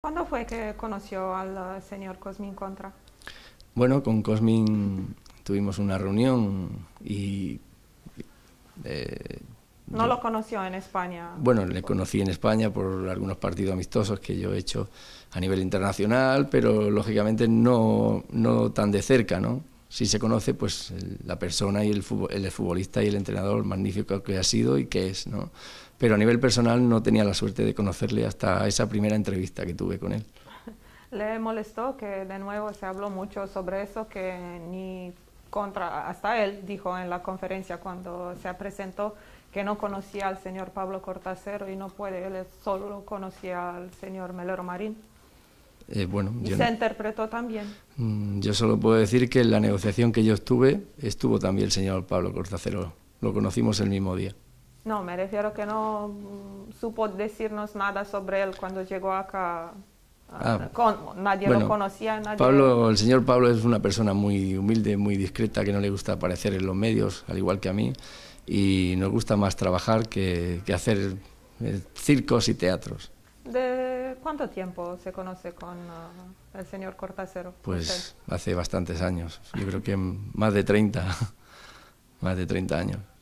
¿Cuándo fue que conoció al eh, señor Cosmin Contra? Bueno, con Cosmin tuvimos una reunión y... Eh, ¿No lo conoció en España? Bueno, le conocí en España por algunos partidos amistosos que yo he hecho a nivel internacional, pero lógicamente no, no tan de cerca, ¿no? si se conoce pues la persona y el, futbolista y el entrenador magnífico que ha sido y que es, ¿no? Pero a nivel personal no tenía la suerte de conocerle hasta esa primera entrevista que tuve con él. Le molestó que de nuevo se habló mucho sobre eso que ni contra hasta él dijo en la conferencia cuando se presentó que no conocía al señor Pablo Cortacero y no puede, él solo conocía al señor Melero Marín. Eh, ¿Y se interpretó también? Mm, yo solo puedo decir que en la negociación que yo estuve, estuvo también el señor Pablo Cortacero. Lo conocimos el mismo día. No, me refiero que no mm, supo decirnos nada sobre él cuando llegó acá. Ah, ah. nadie lo conocía. Pablo, el señor Pablo es una persona muy humilde, muy discreta, que no le gusta aparecer en los medios, al igual que a mí, y nos gusta más trabajar que, hacer eh, circos y teatros. ¿De cuánto tiempo se conoce con uh, el señor Cortacero? Pues hace bastantes años, yo creo que más de 30, más de 30 años.